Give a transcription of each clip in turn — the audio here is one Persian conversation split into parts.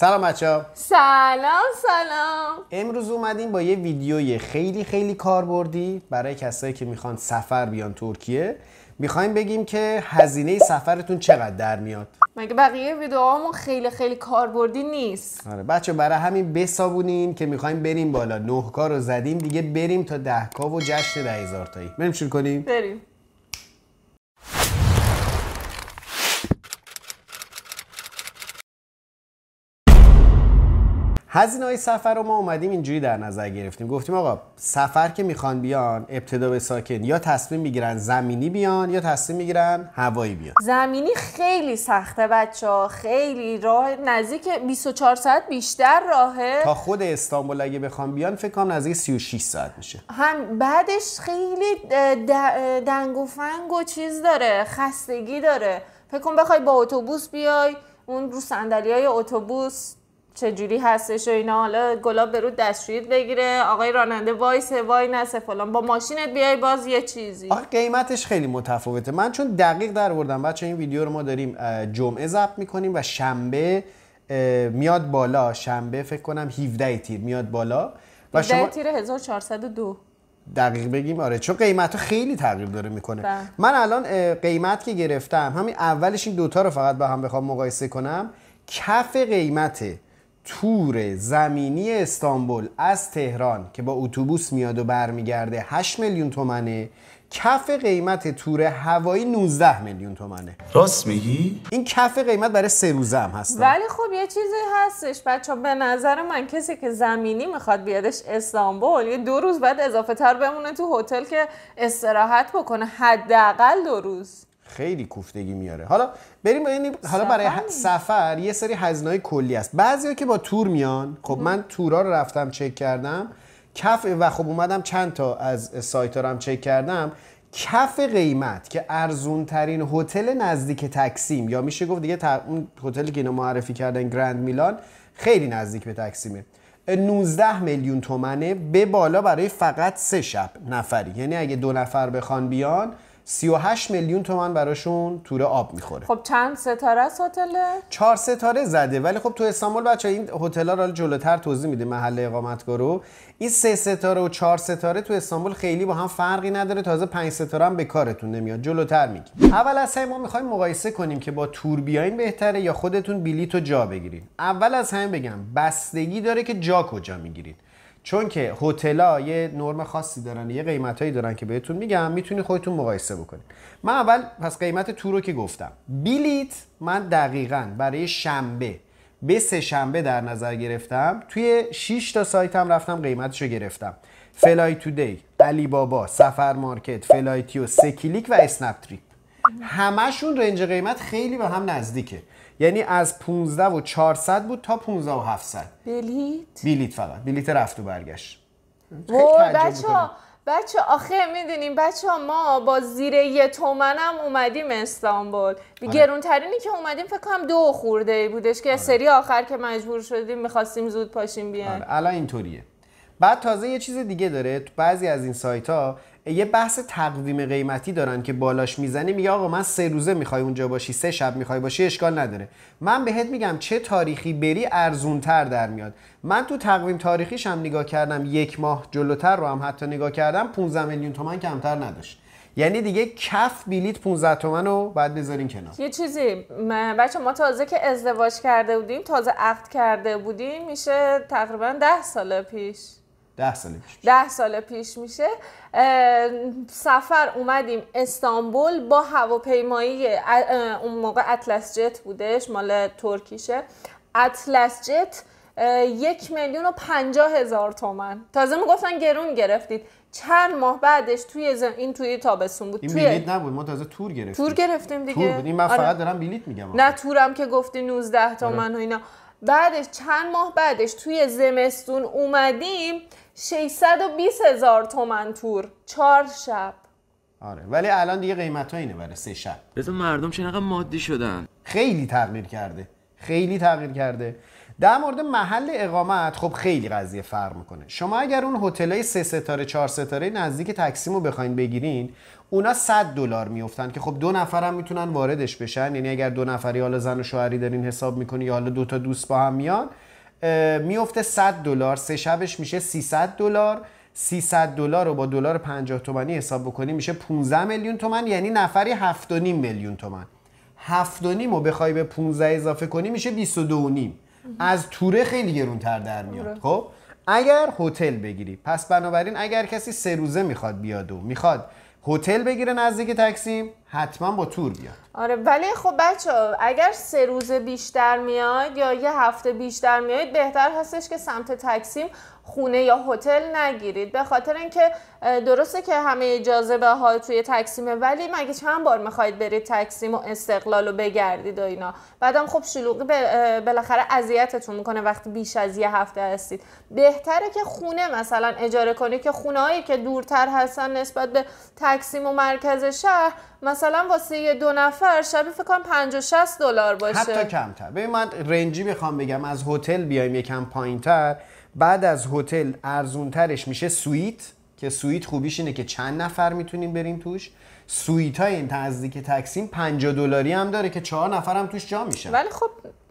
سلام بچه سلام سلام امروز اومدیم با یه ویدیوی خیلی خیلی کاربردی برای کسایی که میخوان سفر بیان ترکیه میخوایم بگیم که هزینه سفرتون چقدر در میاد مگه بقیه ویدیوهامون خیلی خیلی کاربردی نیست آره بچه برای همین بسابونین که میخوایم بریم بالا نه رو زدیم دیگه بریم تا کا و جشن ده هزار تایی بریم شروع کنیم بریم هزینه های سفر رو ما اومدیم اینجوری در نظر گرفتیم گفتیم آقا سفر که میخوان بیان ابتدا به ساکن یا تصمیم میگیرن زمینی بیان یا تصمیم میگیرن هوایی بیان زمینی خیلی سخته بچه ها خیلی راه نزدیک 24 ساعت بیشتر راهه تا خود استانبول اگه بخوام بیان فکر کنم نزدیک 36 ساعت میشه هم بعدش خیلی دنگ و فنگ و چیز داره خستگی داره فکر کن بخوای با اتوبوس بیای اون رو صندلی اتوبوس چجوری هستش و اینا حالا گلاب به رو بگیره آقای راننده وایس وای نسه فلان با ماشینت بیای باز یه چیزی آخه قیمتش خیلی متفاوته من چون دقیق در آوردم بچه این ویدیو رو ما داریم جمعه ضبط میکنیم و شنبه میاد بالا شنبه فکر کنم 17 تیر میاد بالا و 17 تیر 1402 دقیق بگیم آره چون قیمت خیلی تغییر داره میکنه بله. من الان قیمت که گرفتم همین اولش این دوتا رو فقط با هم بخوام مقایسه کنم کف قیمته. تور زمینی استانبول از تهران که با اتوبوس میاد و برمیگرده 8 میلیون تومنه کف قیمت تور هوایی 19 میلیون تومنه راست میگی این کف قیمت برای سه روزه هم هست ولی خب یه چیزی هستش بچه به نظر من کسی که زمینی میخواد بیادش استانبول یه دو روز بعد اضافه تر بمونه تو هتل که استراحت بکنه حداقل دو روز خیلی کوفتگی میاره حالا بریم حالا برای سفر یه سری هزینه‌های کلی است بعضیا که با تور میان خب من تورا رو رفتم چک کردم کف و خب اومدم چند تا از سایت ها رو هم چک کردم کف قیمت که ارزون ترین هتل نزدیک تکسیم یا میشه گفت دیگه تا... اون هتلی که اینو معرفی کردن گرند میلان خیلی نزدیک به تکسیمه 19 میلیون تومنه به بالا برای فقط سه شب نفری یعنی اگه دو نفر بخوان بیان 38 میلیون تومن براشون تور آب میخوره خب چند ستاره است هتل چهار ستاره زده ولی خب تو استانبول بچه این ها را جلوتر توضیح میده محل اقامتگاه این سه ستاره و چهار ستاره تو استانبول خیلی با هم فرقی نداره تازه پنج ستاره هم به کارتون نمیاد جلوتر میگی اول از همه ما میخوایم مقایسه کنیم که با تور بیاین بهتره یا خودتون بلیط و جا بگیرین اول از همه بگم بستگی داره که جا کجا میگیرید چون که هتل‌ها یه نرم خاصی دارن یه قیمت هایی دارن که بهتون میگم میتونی خودتون مقایسه بکنید من اول پس قیمت تو رو که گفتم بیلیت من دقیقا برای شنبه به سه شنبه در نظر گرفتم توی 6 تا هم رفتم قیمتشو گرفتم فلای دی، علی بابا سفر مارکت فلایتیو سکیلیک و اسنپ تریپ همشون رنج قیمت خیلی به هم نزدیکه یعنی از 15 و 400 بود تا 15 و 700 بلیت بلیت فقط بلیت رفت و برگشت بچه بچه آخه میدونیم بچه ما با زیر یه تومن هم اومدیم استانبول آره. گرونترینی که اومدیم فکر کنم دو خورده ای بودش که آره. سری آخر که مجبور شدیم میخواستیم زود پاشیم بیان آره. الان اینطوریه بعد تازه یه چیز دیگه داره تو بعضی از این سایت ها یه بحث تقویم قیمتی دارن که بالاش میزنی میگه آقا من سه روزه میخوای اونجا باشی سه شب میخوای باشی اشکال نداره من بهت میگم چه تاریخی بری ارزونتر در میاد من تو تقویم تاریخیش هم نگاه کردم یک ماه جلوتر رو هم حتی نگاه کردم 15 میلیون تومن کمتر نداشت یعنی دیگه کف بلیت 15 تومن رو بعد بذارین کنار یه چیزی بچه ما تازه که ازدواج کرده بودیم تازه عقد کرده بودیم میشه تقریبا 10 سال پیش ده سال پیش ده سال پیش میشه سفر اومدیم استانبول با هواپیمایی اون موقع اطلس جت بودش مال ترکیشه اطلس جت یک میلیون و پنجا هزار تومن تازه میگفتن گرون گرفتید چند ماه بعدش توی این توی تابستون بود این توی... بلیت نبود ما تازه تور گرفتیم تور گرفتیم دیگه تور بود این من آره. دارم بلیت میگم نه تورم که گفتی 19 تومن آره. و اینا بعدش چند ماه بعدش توی زمستون اومدیم 620 هزار تومن تور چهار شب آره ولی الان دیگه قیمت اینه برای سه شب بذار مردم چنقدر مادی شدن خیلی تغییر کرده خیلی تغییر کرده در مورد محل اقامت خب خیلی قضیه فرق میکنه شما اگر اون های سه ستاره چهار ستاره نزدیک تکسیم رو بخواین بگیرین اونا 100 دلار میفتن که خب دو نفر هم میتونن واردش بشن یعنی اگر دو نفری حالا زن و شوهری دارین حساب میکنی یا حالا دو تا دوست با هم میان میفته 100 دلار سه شبش میشه 300 دلار 300 دلار رو با دلار 50 تومانی حساب بکنی میشه 15 میلیون تومن یعنی نفری 7.5 میلیون تومن 7.5 رو بخوای به 15 اضافه کنی میشه 22.5 از توره خیلی گرونتر در میاد خب اگر هتل بگیری پس بنابراین اگر کسی سه روزه میخواد بیاد و میخواد هتل بگیره نزدیک تکسیم حتما با تور بیاد آره ولی خب بچه اگر سه روز بیشتر میاد یا یه هفته بیشتر میاد بهتر هستش که سمت تکسیم خونه یا هتل نگیرید به خاطر اینکه درسته که همه جاذبه ها توی تکسیمه ولی مگه چند بار میخواید برید تکسیم و استقلال و بگردید و اینا بعدم خب شلوغی بالاخره اذیتتون میکنه وقتی بیش از یه هفته هستید بهتره که خونه مثلا اجاره کنید که خونه هایی که دورتر هستن نسبت به تکسیم و مرکز شهر مثلا واسه یه دو نفر شبیه فکر کنم 50 60 دلار باشه حتی کمتر ببین من رنجی میخوام بگم از هتل بیایم یکم پایینتر بعد از هتل ارزونترش میشه سویت که سویت خوبیش اینه که چند نفر میتونیم بریم توش سویت های این تزدیک تکسیم 50 دلاری هم داره که چهار نفرم توش جا میشن ولی خب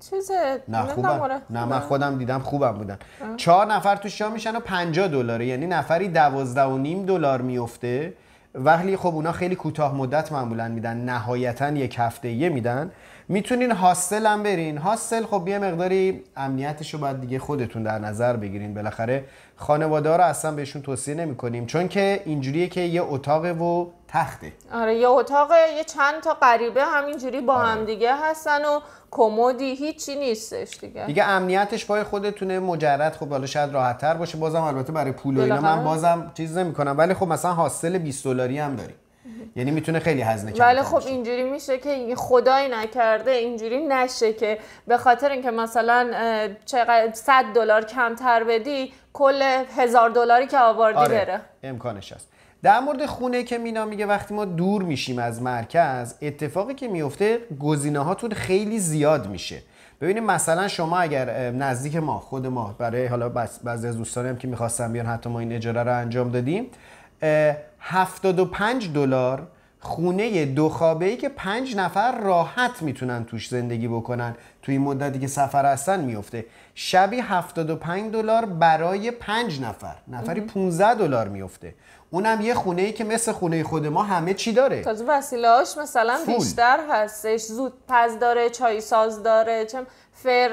چیز نه خوبه آره، نه من خودم دیدم خوبم بودن چهار نفر توش جا میشن و 50 دلاره یعنی نفری دوازده و نیم دلار میفته ولی خب اونا خیلی کوتاه مدت معمولا میدن نهایتا یک هفته یه میدن میتونین هاستل هم برین هاستل خب یه مقداری امنیتش رو باید دیگه خودتون در نظر بگیرین بالاخره خانواده رو اصلا بهشون توصیه نمی کنیم چون که اینجوریه که یه اتاق و تخته آره یه اتاق یه چند تا غریبه همینجوری با آره. هم دیگه هستن و کمدی هیچی نیستش دیگه دیگه امنیتش پای خودتونه مجرد خب حالا شاید راحت تر باشه بازم البته برای پول و اینا من بازم چیز نمیکنم ولی خب مثلا هاستل 20 دلاری هم داریم یعنی میتونه خیلی هزینه کنه ولی خب اینجوری میشه که خدای نکرده اینجوری نشه که به خاطر اینکه مثلا چقدر 100 دلار کمتر بدی کل هزار دلاری که آوردی آره. بره امکانش هست در مورد خونه که مینا میگه وقتی ما دور میشیم از مرکز اتفاقی که میفته گزینه هاتون خیلی زیاد میشه ببینید مثلا شما اگر نزدیک ما خود ما برای حالا بعضی از دوستانم که میخواستم بیان حتی ما این اجاره رو انجام دادیم 75 دلار خونه دو خوابه ای که پنج نفر راحت میتونن توش زندگی بکنن توی این مدتی که سفر هستن میفته شبی 75 دلار برای پنج نفر نفری 15 دلار میفته اونم یه خونه ای که مثل خونه خود ما همه چی داره تازه وسیلهاش مثلا فول. بیشتر هستش زود پز داره چای ساز داره چم فر،,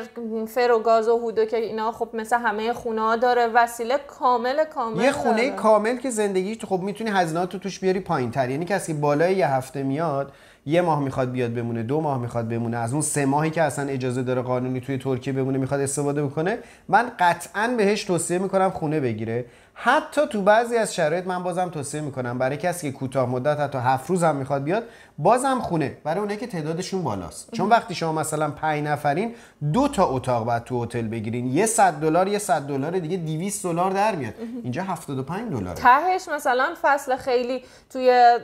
فر و گاز و هودو که اینا خب مثل همه خونه داره وسیله کامل کامل یه خونه کامل که زندگی خب میتونی هزینه توش بیاری پایین تر یعنی کسی بالای یه هفته میاد یه ماه میخواد بیاد بمونه دو ماه میخواد بمونه از اون سه ماهی که اصلا اجازه داره قانونی توی ترکیه بمونه میخواد استفاده بکنه من قطعا بهش توصیه میکنم خونه بگیره حتی تو بعضی از شرایط من بازم توصیه میکنم برای کسی که کوتاه مدت حتی هفت روز هم میخواد بیاد بازم خونه برای اونایی که تعدادشون بالاست چون وقتی شما مثلا پنج نفرین دو تا اتاق بعد تو هتل بگیرین یه صد دلار یه صد دلار دیگه 200 دلار در میاد اینجا 75 دلار تهش مثلا فصل خیلی توی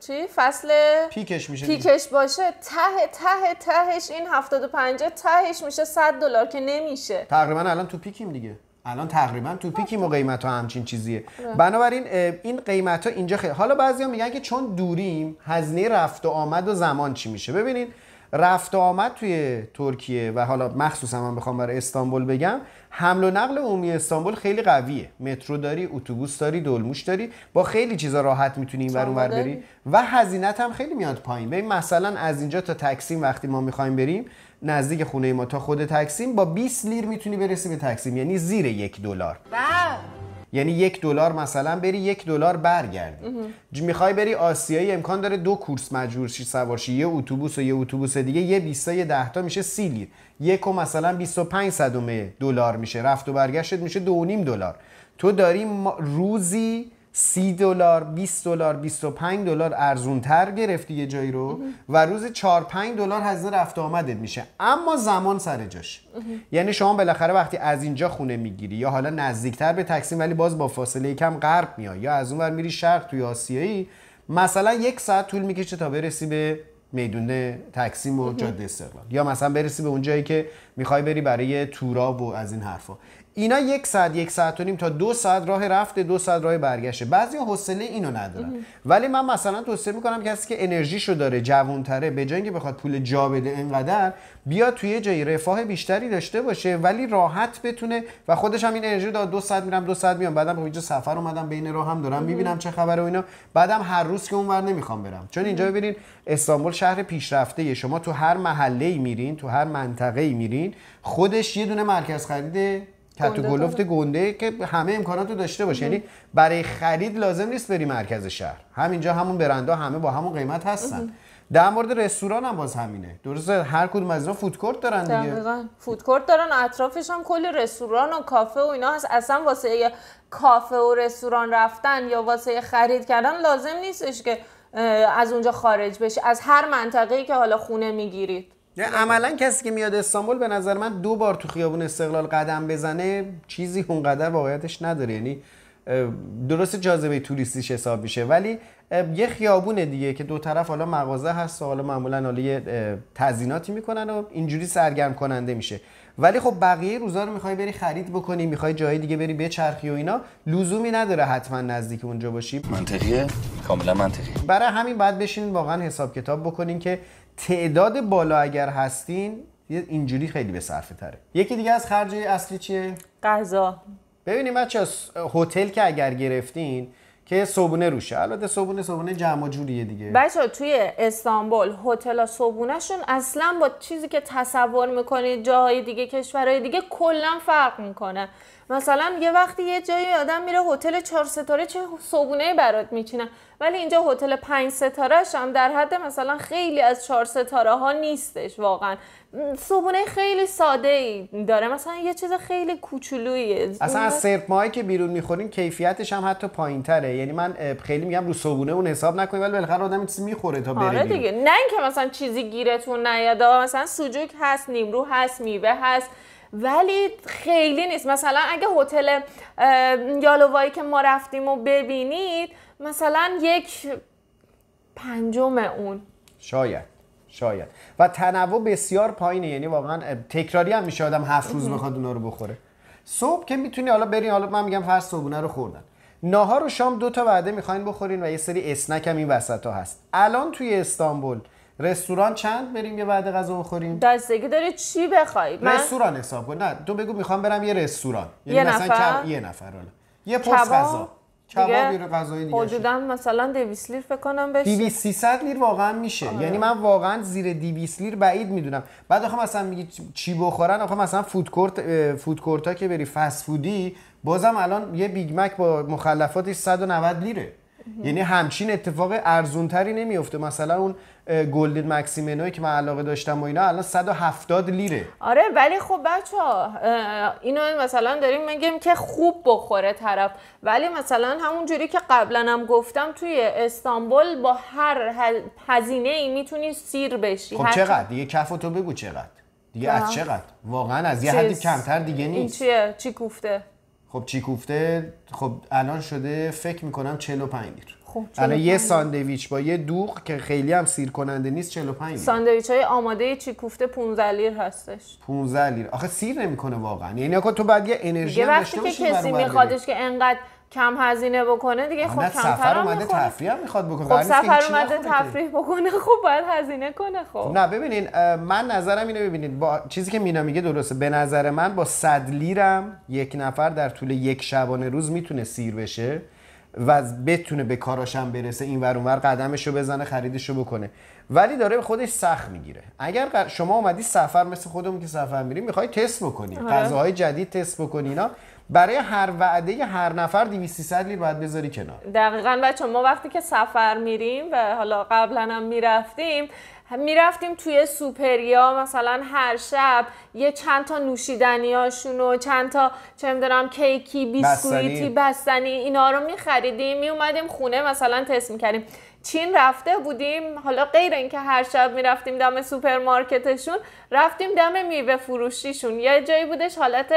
چی فصل پیکش میشه پیکش باشه ته ته تهش این 75 تهش میشه 100 دلار که نمیشه تقریبا الان تو پیکیم دیگه الان تقریبا تو پیکیم خب. و قیمت ها همچین چیزیه بنابراین این قیمت ها اینجا خیلی حالا بعضیا میگن که چون دوریم هزینه رفت و آمد و زمان چی میشه ببینین رفت آمد توی ترکیه و حالا مخصوصا من بخوام برای استانبول بگم حمل و نقل عمومی استانبول خیلی قویه مترو داری اتوبوس داری دلموش داری با خیلی چیزا راحت میتونی این اون بری و هزینت هم خیلی میاد پایین ببین مثلا از اینجا تا تکسیم وقتی ما میخوایم بریم نزدیک خونه ما تا خود تکسیم با 20 لیر میتونی برسی به تکسیم یعنی زیر یک دلار بله. یعنی یک دلار مثلا بری یک دلار برگردی میخوای بری آسیایی امکان داره دو کورس مجبور شی سوار شی یه اتوبوس و یه اتوبوس دیگه یه 20 تا یه 10 تا میشه 30 لیر یک و مثلا 25 صدومه دلار میشه رفت و برگشت میشه 2.5 دلار تو داری روزی 30 دلار 20 دلار 25 دلار ارزون تر گرفتی یه جایی رو و روز 4 5 دلار هزینه رفت آمدت میشه اما زمان سر جاش یعنی شما بالاخره وقتی از اینجا خونه میگیری یا حالا نزدیکتر به تکسیم ولی باز با فاصله کم غرب میای یا از اون ور میری شرق توی آسیایی مثلا یک ساعت طول میکشه تا برسی به میدونه تکسیم و جاده استقلال یا مثلا برسی به اون جایی که میخوای بری برای تورا و از این حرفا اینا یک ساعت یک ساعت و نیم تا دو ساعت راه رفت دو ساعت راه برگشته بعضی حوصله اینو ندارن ولی من مثلا توصیه میکنم کسی که انرژیشو داره جوونتره به جای اینکه بخواد پول جا بده اینقدر بیا توی جای رفاه بیشتری داشته باشه ولی راحت بتونه و خودش هم این انرژی داد دو ساعت میرم دو ساعت میام بعدم به خب اینجا سفر اومدم بین راه هم دارم میبینم چه خبره و اینا بعدم هر روز که اونور نمیخوام برم چون اینجا ببینید استانبول شهر پیشرفته شما تو هر محله ای میرین تو هر منطقه ای میرین خودش یه دونه مرکز خرید گلفت گنده که همه امکانات رو داشته باشه یعنی برای خرید لازم نیست بری مرکز شهر همینجا همون برندا همه با همون قیمت هستن در مورد رستوران هم باز همینه درسته هر کدوم از اینا فودکورت دارن دیگه فودکورت دارن اطرافش هم کلی رستوران و کافه و اینا هست اصلا واسه کافه و رستوران رفتن یا واسه خرید کردن لازم نیستش که از اونجا خارج بشی از هر منطقه‌ای که حالا خونه میگیرید عملا کسی که میاد استانبول به نظر من دو بار تو خیابون استقلال قدم بزنه چیزی اونقدر واقعیتش نداره یعنی درست جاذبه توریستیش حساب میشه ولی یه خیابونه دیگه که دو طرف حالا مغازه هست و حالا معمولا حالا یه تزیناتی میکنن و اینجوری سرگرم کننده میشه ولی خب بقیه روزا رو میخوای بری خرید بکنی میخوای جای دیگه بری بچرخی و اینا لزومی نداره حتما نزدیک اونجا باشی منطقیه کاملا منطقیه برای همین بعد بشین واقعا حساب کتاب بکنین که تعداد بالا اگر هستین اینجوری خیلی به صرفه تره یکی دیگه از خرج اصلی چیه غذا ببینیم بچا هتل که اگر گرفتین که صبونه روشه البته صبونه صبونه جمع جوریه دیگه بچه توی استانبول هتل صبونهشون اصلا با چیزی که تصور میکنید جاهای دیگه کشورهای دیگه کلا فرق میکنه مثلا یه وقتی یه جایی آدم میره هتل چهار ستاره چه صبونه برات میچینن ولی اینجا هتل پنج ستارهش هم در حد مثلا خیلی از چهار ستاره ها نیستش واقعا صبونه خیلی ساده ای داره مثلا یه چیز خیلی کوچولویی اصلا از سرپ که بیرون میخوریم کیفیتش هم حتی پایین تره یعنی من خیلی میگم رو صبونه اون حساب نکنید ولی بالاخره آدم چیزی میخوره تا بره آره دیگه نه اینکه مثلا چیزی گیرتون نیاد مثلا سوجوک هست نیمرو هست میوه هست ولی خیلی نیست مثلا اگه هتل یالوایی که ما رفتیم و ببینید مثلا یک پنجم اون شاید شاید و تنوع بسیار پایینه یعنی واقعا تکراری هم میشه آدم هفت روز میخواد اونا رو بخوره صبح که میتونی حالا برین حالا من میگم فرض صبحونه رو خوردن ناهار و شام دو تا وعده میخواین بخورین و یه سری اسنک هم این وسط ها هست الان توی استانبول رستوران چند بریم یه بعد غذا بخوریم دستگی داره چی بخوای من رستوران حساب کن نه تو بگو میخوام برم یه رستوران یعنی یه مثلا نفر؟ یه نفر حالا یه پست غذا کباب یه غذای دیگه حدودا خب مثلا 200 لیر بکنم بشه 200 300 لیر واقعا میشه آه. یعنی من واقعا زیر 200 لیر بعید میدونم بعد آخه مثلا میگی چی بخورن آخه مثلا فود کورت فود کورت ها که بری فست فودی بازم الان یه بیگ مک با مخلفاتش 190 لیره یعنی همچین اتفاق ارزونتری نمیفته مثلا اون گلدن مکسیمنوی که من علاقه داشتم و اینا الان 170 لیره آره ولی خب بچه اینو مثلا داریم میگیم که خوب بخوره طرف ولی مثلا همون جوری که قبلا هم گفتم توی استانبول با هر هزینه ای میتونی سیر بشی خب چقدر دیگه کف تو بگو چقدر دیگه از چقدر واقعا از یه حدی کمتر دیگه نیست این چیه چی گفته خب کوفته خب الان شده فکر می میکنم 45 لیر خب الان یه ساندویچ با یه دوغ که خیلی هم سیر کننده نیست 45 لیر ساندویچ های آماده چی چیکوفته 15 لیر هستش 15 لیر آخه سیر نمیکنه واقعا یعنی تو بعد یه انرژی داشته باشی که کسی میخوادش که انقدر کم هزینه بکنه دیگه خب سفر اومده تفریح هم میخواد بکنه خب سفر اومده تفریح بکنه خب باید هزینه کنه خب, خب، نه ببینین من نظرم اینه ببینید با چیزی که مینا میگه درسته به نظر من با صد لیرم یک نفر در طول یک شبانه روز میتونه سیر بشه و بتونه به کاراشم برسه این ور اونور رو بزنه رو بکنه ولی داره به خودش سخت میگیره اگر شما اومدی سفر مثل خودمون که سفر میریم میخوای تست بکنی آره. غذاهای جدید تست بکنی اینا برای هر وعده هر نفر 2300 لیر باید بذاری کنار دقیقا بچه ما وقتی که سفر میریم و حالا قبلا هم میرفتیم میرفتیم توی سوپریا مثلا هر شب یه چند تا نوشیدنی و چند تا چه میدونم کیکی بیسکویتی بستنی. بستنی اینا رو میخریدیم میومدیم خونه مثلا تست میکردیم چین رفته بودیم حالا غیر اینکه هر شب میرفتیم دم سوپرمارکتشون رفتیم دم میوه فروشیشون یه جایی بودش حالت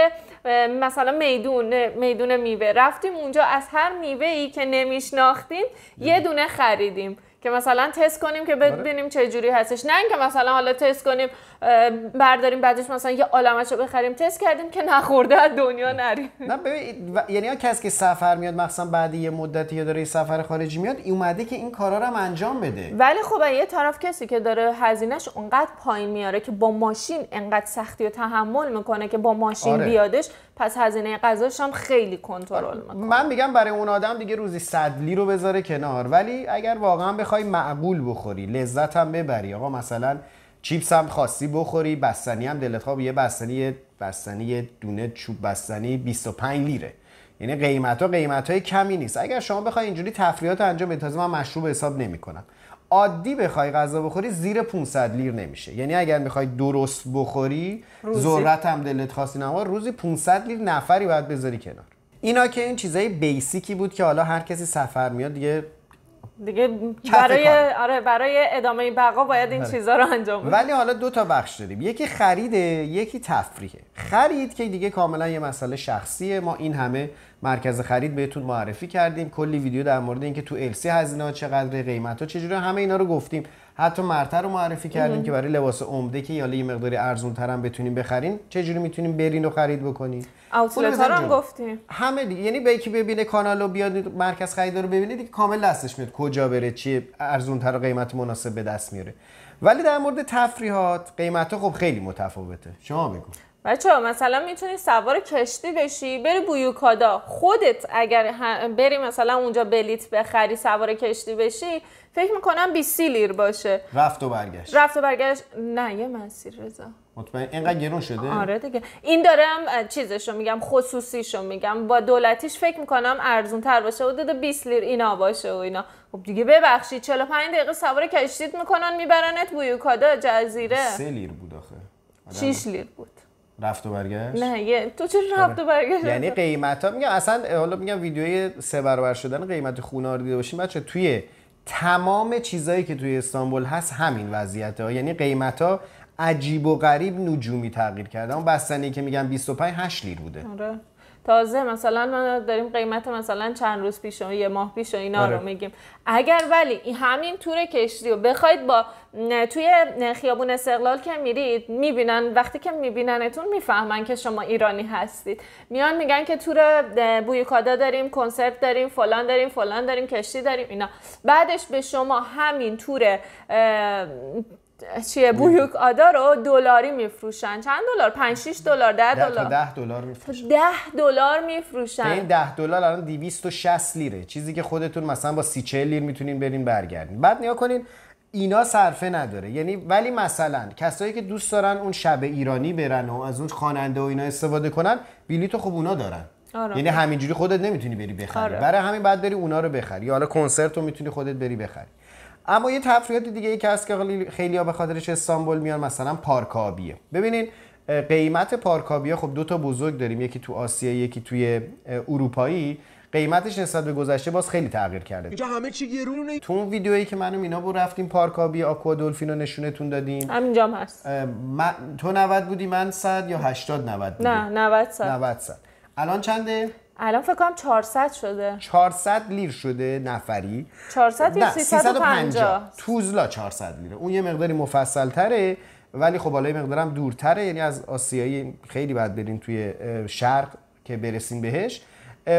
مثلا میدون میدون میوه رفتیم اونجا از هر میوه ای که نمیشناختیم یه دونه خریدیم که مثلا تست کنیم که آره. ببینیم چه جوری هستش نه اینکه مثلا حالا تست کنیم برداریم بعدش مثلا یه عالمش رو بخریم تست کردیم که نخورده از دنیا نریم نه یعنی ها کسی که سفر میاد مثلا بعد یه مدتی یا داره سفر خارجی میاد اومده که این کارا رو هم انجام بده ولی خب یه طرف کسی که داره هزینهش اونقدر پایین میاره که با ماشین انقدر سختی و تحمل میکنه که با ماشین آره. بیادش پس هزینه غذاش هم خیلی کنترل میکنه من میگم برای اون آدم دیگه روزی صدلی رو بذاره کنار ولی اگر واقعا بخوای معقول بخوری لذت هم ببری آقا مثلا چیپس هم خاصی بخوری بستنی هم دلت خواب یه بستنی بستنی دونه چوب بستنی 25 لیره یعنی قیمت ها قیمت های کمی نیست اگر شما بخوای اینجوری تفریحات انجام بدید تازه من مشروب حساب نمیکنم عادی بخوای غذا بخوری زیر 500 لیر نمیشه یعنی اگر میخوای درست بخوری ذرت هم دلت خواستی نما روزی 500 لیر نفری باید بذاری کنار اینا که این چیزای بیسیکی بود که حالا هر کسی سفر میاد دیگه دیگه برای آره برای ادامه بقا باید این بله. چیزها رو انجام بدیم ولی حالا دو تا بخش داریم یکی خریده یکی تفریحه خرید که دیگه کاملا یه مسئله شخصیه ما این همه مرکز خرید بهتون معرفی کردیم کلی ویدیو در مورد اینکه تو السی هزینه ها چقدر قیمت ها چجوری همه اینا رو گفتیم حتی مرتر رو معرفی کردیم که برای لباس عمده که یا یه مقداری ارزون هم بتونیم بخرین چجوری میتونیم برین و خرید بکنین اوتلت هم گفتیم همه دیگه یعنی به یکی ببینه کانال رو بیاد مرکز خریدار رو ببینید دیگه کامل دستش میاد کجا بره چی ارزون و قیمت مناسب به دست میاره ولی در مورد تفریحات قیمت ها خب خیلی متفاوته شما بگو بچه مثلا میتونی سوار کشتی بشی بری بویوکادا خودت اگر بری مثلا اونجا بلیت بخری سوار کشتی بشی فکر میکنم 20 لیر باشه رفت و برگشت رفت و برگشت نه یه مسیر رضا مطمئن اینقدر گرون شده آره دیگه این دارم چیزشو میگم خصوصیشو میگم با دولتیش فکر میکنم ارزون تر باشه حدود 20 لیر اینا باشه و اینا خب دیگه ببخشید 45 دقیقه سوار کشتیت میکنن میبرنت بویوکادا جزیره 3 لیر بود آخه 6 لیر بود رفت و برگشت نه یه تو چرا رفت آره. و برگشت یعنی قیمت ها میگم اصلا حالا میگم ویدیوی سه برابر شدن قیمت خونه رو دیده باشین بچه توی تمام چیزایی که توی استانبول هست همین وضعیت یعنی قیمت ها عجیب و غریب نجومی تغییر کرده اون بستنی که میگم 25 8 لیر بوده آره. تازه مثلا ما داریم قیمت مثلا چند روز پیش و یه ماه پیش و اینا رو آره. میگیم اگر ولی همین تور کشتی رو بخواید با توی خیابون استقلال که میرید میبینن وقتی که میبیننتون میفهمن که شما ایرانی هستید میان میگن که تور بویکادا داریم کنسرت داریم فلان داریم فلان داریم کشتی داریم اینا بعدش به شما همین تور چیه بویوک آدا رو دلاری میفروشن چند دلار 5 6 دلار 10 دلار 10 دلار میفروشن 10 دلار میفروشن این 10 دلار الان 260 لیره چیزی که خودتون مثلا با 30 40 لیر میتونین برین برگردین بعد نیا کنین اینا صرفه نداره یعنی ولی مثلا کسایی که دوست دارن اون شب ایرانی برن و از اون خواننده و اینا استفاده کنن بلیتو خب اونا دارن آره. یعنی همینجوری خودت نمیتونی بری بخری آره. برای همین بعد بری اونا رو بخری یا حالا کنسرت رو میتونی خودت بری بخری اما یه تفریحات دیگه ای که هست که خیلی ها به خاطرش استانبول میان مثلا پارک ببینین قیمت پارک خب دو تا بزرگ داریم یکی تو آسیا یکی توی اروپایی قیمتش نسبت به گذشته باز خیلی تغییر کرده اینجا همه چی گرونه تو اون ویدیویی که منو مینا بود رفتیم پارک آکوا دلفین دلفینو نشونتون دادیم همینجا هم هست من... تو 90 بودی من 100 یا 80 90 بودی نه 90 100 90 100 الان چنده الان فکر کنم 400 شده 400 لیر شده نفری 400 یا 350 توزلا 400 لیره اون یه مقداری مفصل تره ولی خب حالا یه مقدارم دورتره یعنی از آسیایی خیلی بعد بریم توی شرق که برسیم بهش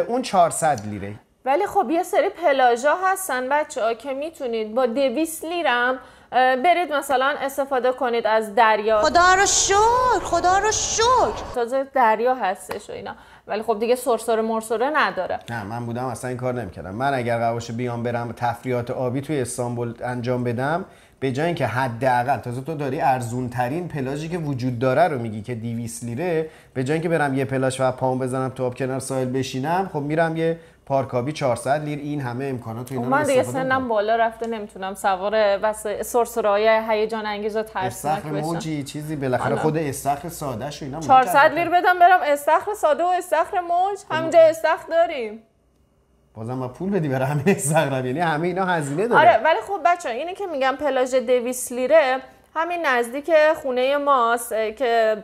اون 400 لیره ولی خب یه سری پلاژا هستن بچه ها که میتونید با 200 لیرم برید مثلا استفاده کنید از دریا خدا رو شکر خدا رو شکر تازه دریا هستش و اینا ولی خب دیگه سرسر مرسره نداره نه من بودم اصلا این کار نمیکردم من اگر قواش بیام برم تفریات آبی توی استانبول انجام بدم به جای اینکه حداقل تازه تو داری ارزون ترین پلاژی که وجود داره رو میگی که 200 لیره به جای اینکه برم یه پلاژ و پام بزنم تو آب کنار ساحل بشینم خب میرم یه پارکابی 400 لیر این همه امکانات و اینا خب من دیگه سنم بالا رفته نمیتونم سوار بس سرسرای هیجان انگیز و ترسناک بشم موجی چیزی بالاخره آره. خود استخر ساده شو اینا 400 لیر بدم برم استخر ساده و استخر موج خب. همینجا استخر داریم بازم ما پول بدی برای همه استخر یعنی همه اینا هزینه داره آره ولی خب بچه اینی که میگم پلاژ دویس لیره همین نزدیک خونه ماست که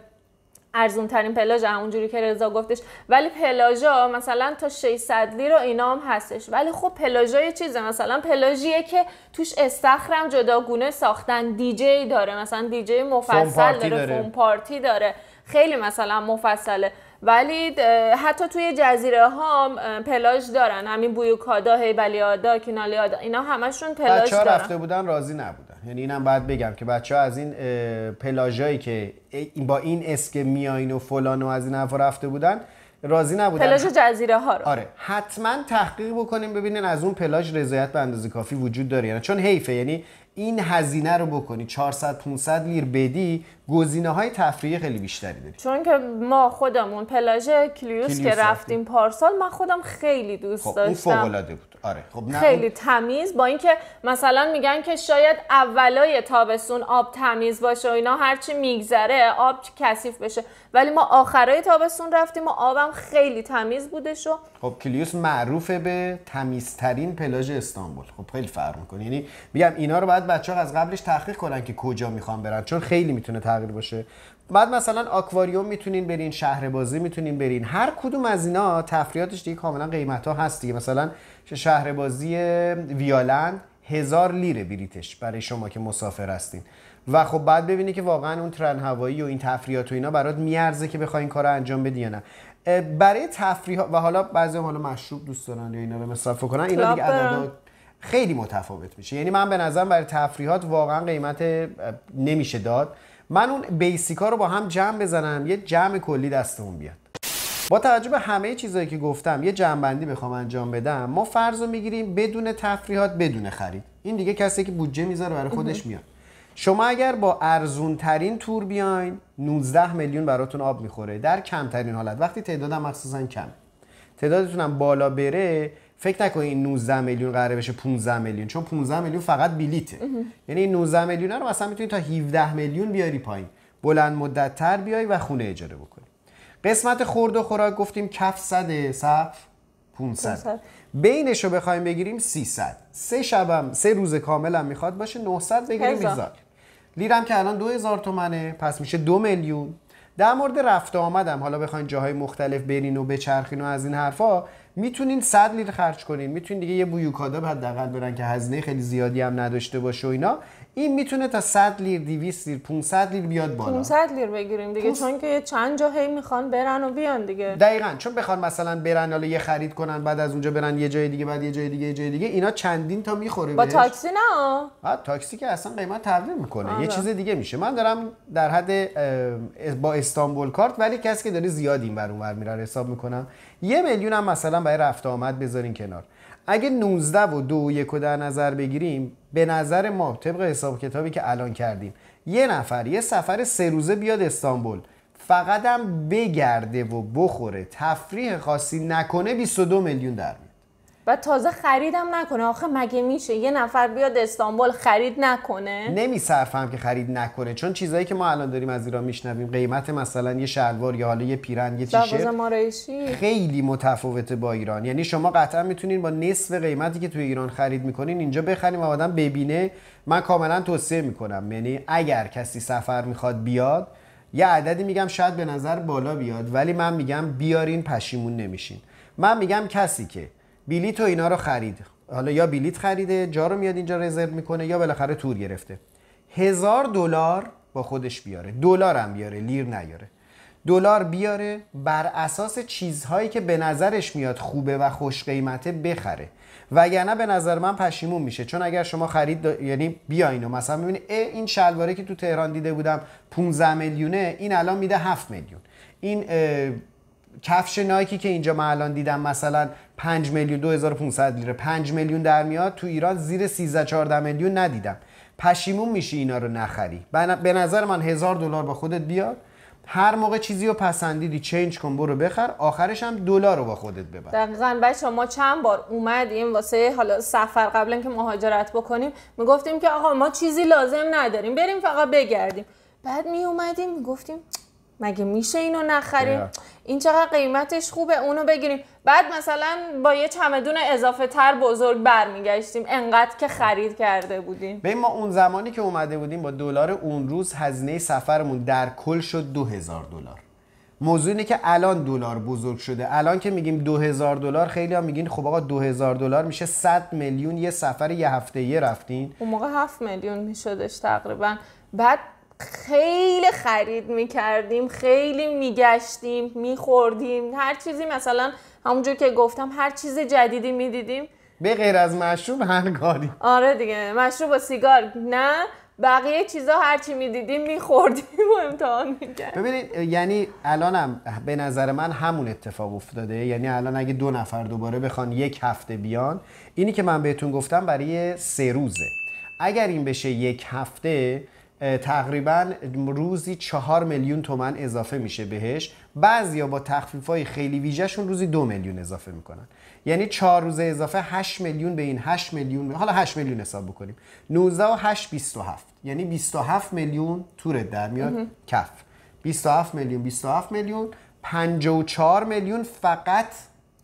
ارزون ترین پلاژ اونجوری که رضا گفتش ولی پلاژا مثلا تا 600 و اینا هم هستش ولی خب پلاژا یه چیزه مثلا پلاژیه که توش استخرم جداگونه ساختن دیجی داره مثلا دیجی مفصل داره, داره. فون پارتی داره خیلی مثلا مفصله ولی حتی توی جزیره ها پلاژ دارن همین بویوکادا بلیادا کینالیادا اینا همشون پلاژ دارن رفته بودن راضی نبود یعنی اینم باید بگم که بچه ها از این پلاژایی که با این اسک میاین و فلان و از این حرفا رفته بودن راضی نبودن پلاژ جزیره ها رو آره حتما تحقیق بکنیم ببینین از اون پلاژ رضایت به اندازه کافی وجود داره یعنی چون حیفه یعنی این هزینه رو بکنی 400 500 لیر بدی گزینه های تفریحی خیلی بیشتری داریم چون که ما خودمون پلاژ کلیوس, که رفتیم پارسال من خودم خیلی دوست خب داشتم اون فوق بود آره خب نه خیلی تمیز با اینکه مثلا میگن که شاید اولای تابستون آب تمیز باشه و اینا هرچی میگذره آب کثیف بشه ولی ما آخرای تابستون رفتیم و آبم خیلی تمیز بودش شو. خب کلیوس معروفه به تمیزترین پلاژ استانبول خب خیلی فرق میکنه یعنی میگم اینا رو باید بچه‌ها از قبلش تحقیق کنن که کجا میخوان برن چون خیلی میتونه باشه بعد مثلا آکواریوم میتونین برین شهر بازی میتونین برین هر کدوم از اینا تفریاتش دیگه کاملا قیمت ها هست دیگه مثلا شهر بازی ویالند هزار لیره بریتش برای شما که مسافر هستین و خب بعد ببینی که واقعا اون ترن هوایی و این تفریحات و اینا برات میارزه که بخوای این کار انجام بدی یا نه برای تفریح و حالا بعضی حالا مشروب دوست دارن یا اینا رو مصرف کنن اینا دیگه خیلی متفاوت میشه یعنی من به نظرم برای تفریحات واقعا قیمت نمیشه داد من اون ها رو با هم جمع بزنم یه جمع کلی دستمون بیاد با توجه به همه چیزهایی که گفتم یه بندی میخوام انجام بدم ما فرض رو میگیریم بدون تفریحات بدون خرید این دیگه کسی که بودجه میذاره برای خودش میاد شما اگر با ارزون ترین تور بیاین 19 میلیون براتون آب میخوره در کمترین حالت وقتی تعدادم مخصوصا کم تعدادتونم بالا بره فکر نکنید این 19 میلیون قراره بشه 15 میلیون چون 15 میلیون فقط بلیته یعنی این 19 میلیون رو مثلا میتونی تا 17 میلیون بیاری پایین بلند مدت تر بیای و خونه اجاره بکنی قسمت خورد و خوراک گفتیم کف صد صف 500 بینش رو بخوایم بگیریم 300 سه شبم سه روز هم میخواد باشه 900 بگیریم میزار لیرم که الان 2000 تومنه پس میشه 2 میلیون در مورد رفت آمدم حالا بخواین جاهای مختلف برین و بچرخین و از این حرفا میتونین 100 لیر خرج کنین میتونین دیگه یه بویوکادا حداقل برن که هزینه خیلی زیادی هم نداشته باشه و اینا این میتونه تا 100 لیر 200 لیر 500 لیر بیاد بالا 500 لیر بگیریم دیگه پونس... چون که چند جا هی میخوان برن و بیان دیگه دقیقا چون بخوان مثلا برن حالا یه خرید کنن بعد از اونجا برن یه جای دیگه بعد یه جای دیگه یه جای دیگه اینا چندین تا میخوره با تاکسی نه تاکسی که اصلا قیمت تغییر میکنه یه آره. چیز دیگه میشه من دارم در حد با استانبول کارت ولی کسی که داره زیاد این بر اونور میره حساب میکنم یه میلیون هم مثلا برای رفت آمد بذارین کنار اگه 19 و 2 و 1 در نظر بگیریم به نظر ما طبق حساب کتابی که الان کردیم یه نفر یه سفر سه روزه بیاد استانبول فقط هم بگرده و بخوره تفریح خاصی نکنه 22 میلیون در و تازه خریدم نکنه آخه مگه میشه یه نفر بیاد استانبول خرید نکنه نمیصرفم که خرید نکنه چون چیزایی که ما الان داریم از ایران میشنویم قیمت مثلا یه شلوار یا حالا یه پیرن یه تیشرت خیلی متفاوته با ایران یعنی شما قطعا میتونین با نصف قیمتی که توی ایران خرید میکنین اینجا بخریم و آدم ببینه من کاملا توصیه میکنم یعنی اگر کسی سفر میخواد بیاد یه عددی میگم شاید به نظر بالا بیاد ولی من میگم بیارین پشیمون نمیشین من میگم کسی که بلیت و اینا رو خرید حالا یا بلیت خریده جا رو میاد اینجا رزرو میکنه یا بالاخره تور گرفته هزار دلار با خودش بیاره دلار هم بیاره لیر نیاره دلار بیاره بر اساس چیزهایی که به نظرش میاد خوبه و خوش قیمته بخره وگرنه به نظر من پشیمون میشه چون اگر شما خرید یعنی بیاین و مثلا ببینید این شلواره که تو تهران دیده بودم 15 میلیونه این الان میده 7 میلیون این کفش نایکی که اینجا من الان دیدم مثلا 5 میلیون 2500 لیره 5 میلیون در میاد تو ایران زیر 13 14 میلیون ندیدم پشیمون میشی اینا رو نخری به نظر من هزار دلار با خودت بیار هر موقع چیزی رو پسندیدی چنج کن برو بخر آخرش هم دلار رو با خودت ببر دقیقا بچه ما چند بار اومدیم واسه حالا سفر قبل اینکه مهاجرت بکنیم میگفتیم که آقا ما چیزی لازم نداریم بریم فقط بگردیم بعد می اومدیم گفتیم مگه میشه اینو نخریم این چقدر قیمتش خوبه اونو بگیریم بعد مثلا با یه چمدون اضافه تر بزرگ برمیگشتیم انقدر که خرید کرده بودیم ببین ما اون زمانی که اومده بودیم با دلار اون روز هزینه سفرمون در کل شد 2000 دو دلار موضوع اینه که الان دلار بزرگ شده الان که میگیم 2000 دو دلار خیلی ها میگین خب آقا 2000 دو دلار میشه 100 میلیون یه سفر یه هفته یه رفتین اون موقع 7 میلیون میشدش تقریبا بعد خیلی خرید میکردیم خیلی میگشتیم میخوردیم هر چیزی مثلا همونجور که گفتم هر چیز جدیدی میدیدیم به غیر از مشروب هر آره دیگه مشروب و سیگار نه بقیه چیزا هرچی میدیدیم میخوردیم و امتحان میکردیم ببینید یعنی الانم به نظر من همون اتفاق افتاده یعنی الان اگه دو نفر دوباره بخوان یک هفته بیان اینی که من بهتون گفتم برای سه روزه اگر این بشه یک هفته تقریبا روزی چهار میلیون تومن اضافه میشه بهش بعضیا با تخفیف های خیلی ویژهشون روزی دو میلیون اضافه میکنن یعنی چهار روزه اضافه 8 میلیون به این 8 میلیون حالا 8 میلیون حساب بکنیم 19 و 8 27 یعنی 27 میلیون تورت در میاد کف 27 میلیون 27 میلیون 54 میلیون فقط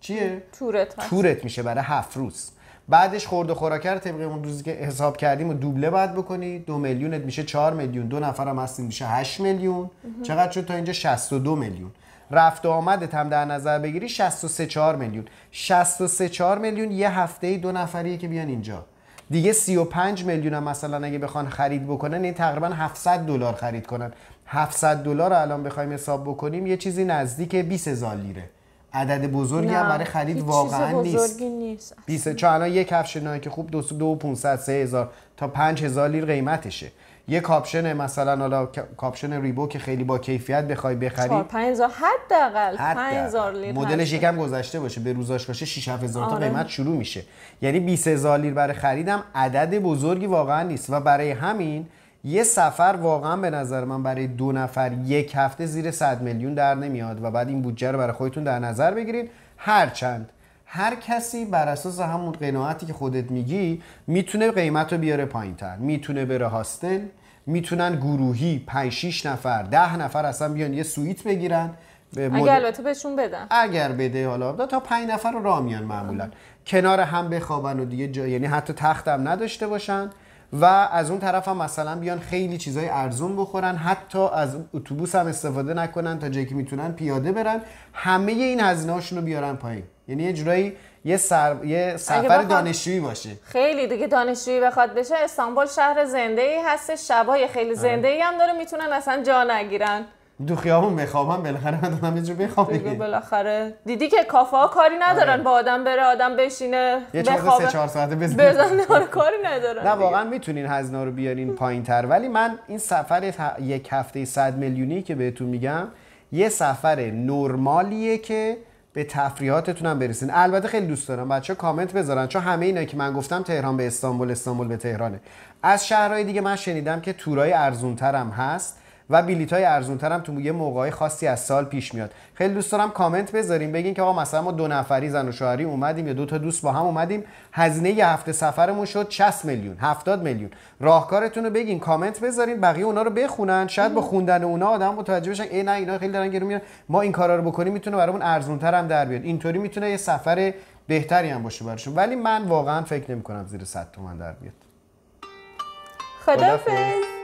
چیه؟ تورت تورت میشه برای 7 روز بعدش خورد و خوراکه طبق اون روزی که حساب کردیم و دوبله باید بکنی دو میلیونت میشه 4 میلیون دو نفرم هستیم میشه 8 میلیون چقدر شد تا اینجا 62 میلیون رفت و آمدت هم در نظر بگیری 63 4 میلیون 63 4 میلیون یه هفته دو نفریه که بیان اینجا دیگه 35 میلیون مثلا اگه بخوان خرید بکنن این یعنی تقریبا 700 دلار خرید کنن 700 دلار الان بخوایم حساب بکنیم یه چیزی نزدیک 20 هزار لیره عدد بزرگی هم برای خرید واقعا نیست نیست 20 چون الان یک کفش نایک خوب 2 دو 3000 تا 5000 لیر قیمتشه یه کاپشن مثلا حالا کاپشن ریبو که خیلی با کیفیت بخوای بخری 5000 حداقل 5000 لیر مدلش یکم گذشته باشه به روزاش باشه 6 7000 تا آره. قیمت شروع میشه یعنی 20000 لیر برای خریدم عدد بزرگی واقعا نیست و برای همین یه سفر واقعا به نظر من برای دو نفر یک هفته زیر 100 میلیون در نمیاد و بعد این بودجه رو برای خودتون در نظر بگیرید هر چند هر کسی بر اساس همون قناعتی که خودت میگی میتونه قیمت رو بیاره پایین تر میتونه بره هاستل میتونن گروهی 5 6 نفر ده نفر اصلا بیان یه سویت بگیرن به اگر البته بهشون بدن اگر بده حالا تا 5 نفر رو را میان معمولا کنار هم بخوابن و دیگه جا... یعنی حتی تخت نداشته باشن و از اون طرف هم مثلا بیان خیلی چیزای ارزون بخورن حتی از اتوبوس هم استفاده نکنن تا جایی که میتونن پیاده برن همه این هزینه رو بیارن پایین یعنی یه جورایی یه, سر... یه سفر دانشجویی باشه خیلی دیگه دانشجویی بخواد بشه استانبول شهر زنده ای هست شبای خیلی آره. زنده ای هم داره میتونن اصلا جا نگیرن دو خیابون بخوابم بالاخره من دادم یه بالاخره دیدی که کافه ها کاری ندارن آره. با آدم بره آدم بشینه یه بخوابه سه چهار ساعته بزنه بزنه آره کاری ندارن نه واقعا میتونین هزینه رو بیارین پایینتر ولی من این سفر یک هفته 100 میلیونی که بهتون میگم یه سفر نرمالیه که به تفریحاتتون هم برسین البته خیلی دوست دارم بچه کامنت بذارن چون همه اینا که من گفتم تهران به استانبول استانبول به تهرانه از شهرهای دیگه من شنیدم که تورای ارزونتر هست و بلیط های ارزون هم تو یه موقعی خاصی از سال پیش میاد خیلی دوست دارم کامنت بذاریم بگین که آقا مثلا ما دو نفری زن و شوهری اومدیم یا دو تا دوست با هم اومدیم هزینه یه هفته سفرمون شد 60 میلیون 70 میلیون راهکارتون رو بگین کامنت بذارین بقیه اونا رو بخونن شاید با خوندن اونا آدم متوجه بشن ای نه اینا خیلی دارن گیر ما این کارا رو بکنیم میتونه برامون ارزون تر هم در بیاد اینطوری میتونه یه سفر بهتری هم باشه براشون ولی من واقعا فکر نمی کنم زیر 100 تومن در بیاد خدافظ